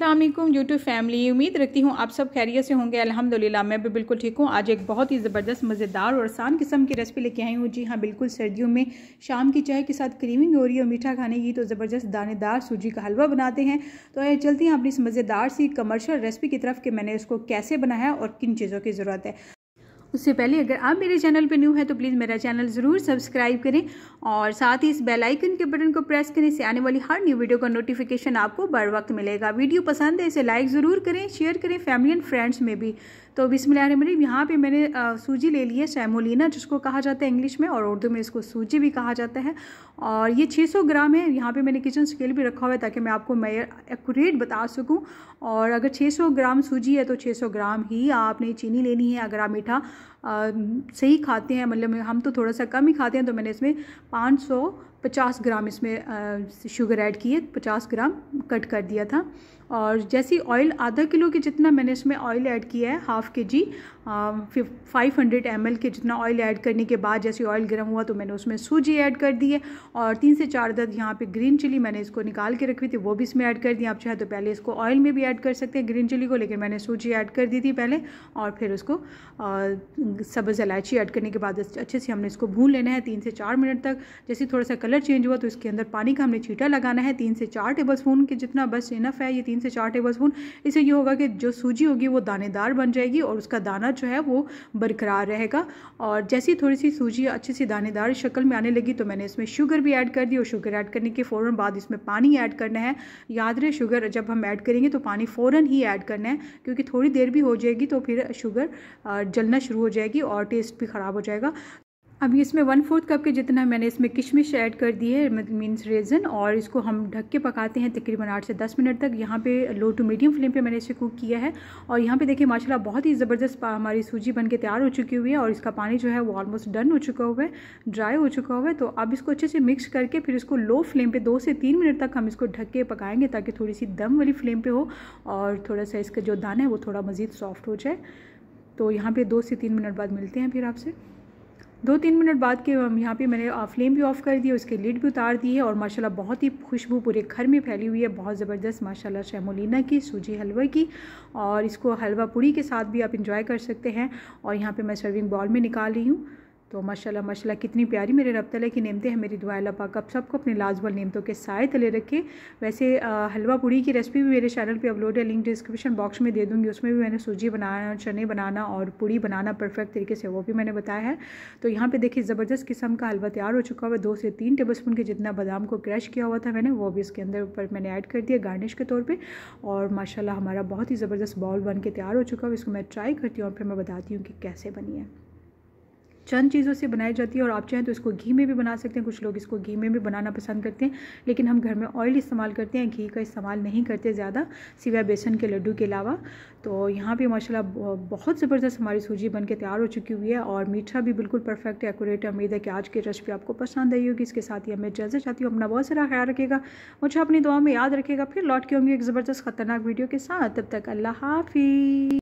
Aslam YouTube family उम्मीद रखती हूँ आप सब खैरियत से होंगे अल्हम्दुलिल्लाह मैं भी बिल्कुल ठीक हूँ आज एक बहुत ही ज़बरदस्त मज़ेदार और आसान किस्म की रेसिपी लेके आई हूँ जी हाँ बिल्कुल सर्दियों में शाम की चाय के साथ क्रीमिंग हो रही और मीठा खाने की तो ज़बरदस्त दानेदार सूजी का हलवा बनाते हैं तो आइए चलती हैं अपनी इस मज़ेदार सी कमर्शल रेसिपी की तरफ कि मैंने इसको कैसे बनाया और किन चीज़ों की ज़रूरत है उससे पहले अगर आप मेरे चैनल पर न्यू हैं तो प्लीज़ मेरा चैनल ज़रूर सब्सक्राइब करें और साथ ही इस बेल आइकन के बटन को प्रेस करें से आने वाली हर न्यू वीडियो का नोटिफिकेशन आपको बर वक्त मिलेगा वीडियो पसंद है इसे लाइक ज़रूर करें शेयर करें फैमिली एंड फ्रेंड्स में भी तो बिसमिल यहाँ पे मैंने सूजी ले ली है सैमोलिना जिसको कहा जाता है इंग्लिश में और उर्दू में इसको सूजी भी कहा जाता है और ये 600 ग्राम है यहाँ पे मैंने किचन स्केल भी रखा हुआ है ताकि मैं आपको मेयर एक्यूरेट बता सकूँ और अगर 600 ग्राम सूजी है तो 600 ग्राम ही आपने चीनी लेनी है अगर आप मीठा सही खाते हैं मतलब हम तो थोड़ा सा कम ही खाते हैं तो मैंने इसमें पाँच पचास ग्राम इसमें शुगर ऐड किए पचास ग्राम कट कर दिया था और जैसी ऑयल आधा किलो के जितना मैंने इसमें ऑयल ऐड किया है हाफ़ के जी फाइव हंड्रेड एम के जितना ऑयल ऐड करने के बाद जैसे ऑयल गर्म हुआ तो मैंने उसमें सूजी ऐड कर दी है और तीन से चार दर्द यहाँ पे ग्रीन चिली मैंने इसको निकाल के रखी थी वो भी इसमें ऐड कर दी आप चाहे तो पहले इसको ऑयल में भी ऐड कर सकते हैं ग्रीन चिली को लेकिन मैंने सूजी ऐड कर दी थी पहले और फिर उसको सब्ज़ इलायची ऐड करने के बाद अच्छे से हमने इसको भून लेना है तीन से चार मिनट तक जैसे थोड़ा सा कलर कलर चेंज हुआ तो इसके अंदर पानी का हमने छीटा लगाना है तीन से चार टेबल स्पून के जितना बस इनफ है ये तीन से चार टेबल स्पून इससे ये होगा कि जो सूजी होगी वो दानेदार बन जाएगी और उसका दाना जो है वो बरकरार रहेगा और जैसी थोड़ी सी सूजी अच्छी सी दानेदार शक्ल में आने लगी तो मैंने इसमें शुगर भी ऐड कर दी और शुगर ऐड करने के फौरन बाद इसमें पानी ऐड करना है याद रहे शुगर जब हम ऐड करेंगे तो पानी फ़ौर ही ऐड करना है क्योंकि थोड़ी देर भी हो जाएगी तो फिर शुगर जलना शुरू हो जाएगी और टेस्ट भी ख़राब हो जाएगा अब इसमें वन फोर्थ कप के जितना मैंने इसमें किशमिश ऐड कर दी है मीन्स मतलब रेजन और इसको हम ढक के पकाते हैं तकरीबन आठ से दस मिनट तक यहाँ पे लो टू मीडियम फ्लेम पे मैंने इसे कुक किया है और यहाँ पे देखिए माशाल्लाह बहुत ही ज़बरदस्त हमारी सूजी बन के तैयार हो चुकी हुई है और इसका पानी जो है वो ऑलमोस्ट डन हो चुका हुआ है ड्राई हो चुका हुआ है तो अब इसको अच्छे से मिक्स करके फिर इसको लो फ्लेम पर दो से तीन मिनट तक हम इसको ढक के पकाएँगे ताकि थोड़ी सी दम वाली फ्लेम पर हो और थोड़ा सा इसका जो दाना है वो थोड़ा मज़ीद सॉफ्ट हो जाए तो यहाँ पर दो से तीन मिनट बाद मिलते हैं फिर आपसे दो तीन मिनट बाद के यहाँ पे मैंने फ्लेम भी ऑफ़ कर दी उसके लिड भी उतार दी है और माशाल्लाह बहुत ही खुशबू पूरे घर में फैली हुई है बहुत ज़बरदस्त माशाल्लाह शहमोलिना की सूजी हलवा की और इसको हलवा पूड़ी के साथ भी आप इंजॉय कर सकते हैं और यहाँ पे मैं सर्विंग बॉल में निकाल रही हूँ तो माशाल्लाह माशाल्लाह कितनी प्यारी मेरे रब तला की नीमते हैं मेरी दुआ अल्लाह पाक आप सबको अपने लाजवल नेमतों के साय तले रखे वैसे हलवा पूड़ी की रेसिपी भी मेरे चैनल पे अपलोड है लिंक डिस्क्रिप्शन बॉक्स में दे दूँगी उसमें भी मैंने सूजी बनाना चने बनाना और पूड़ी बनाना परफेक्ट तरीके से वो भी मैंने बताया है तो यहाँ पर देखिए ज़बरदस्त किस्म का हलवा तैयार हो चुका हुआ दो से तीन टेबल स्पून के जितना बादाम को क्रश किया हुआ था मैंने वो भी इसके अंदर ऊपर मैंने ऐड कर दिया गार्निश के तौर पर और माशाला हमारा बहुत ही ज़बरदस्त बॉल बन के तैयार हो चुका हुआ इसको मैं ट्राई करती हूँ और फिर मैं बताती हूँ कि कैसे बनी है चंद चीज़ों से बनाई जाती है और आप चाहें तो इसको घी में भी बना सकते हैं कुछ लोग इसको घी में भी बनाना पसंद करते हैं लेकिन हम घर में ऑयल इस्तेमाल करते हैं घी का इस्तेमाल नहीं करते ज़्यादा सिवाय बेसन के लड्डू के अलावा तो यहाँ पे माशाल्लाह बहुत ज़बरदस्त हमारी सूजी बन के तैयार हो चुकी हुई है और मीठा भी बिल्कुल परफेक्ट एक्यूरेट उम्मीद है कि आज की रेसिपी आपको पसंद आई होगी इसके साथ ही हमें जैसे चाहती हूँ अपना बहुत सारा ख्याल रखेगा मुझे अपनी दुआ में याद रखेगा फिर लौट के होंगे एक ज़बरदस्त ख़तरनाक वीडियो के साथ तब तक अल्लाह हाफि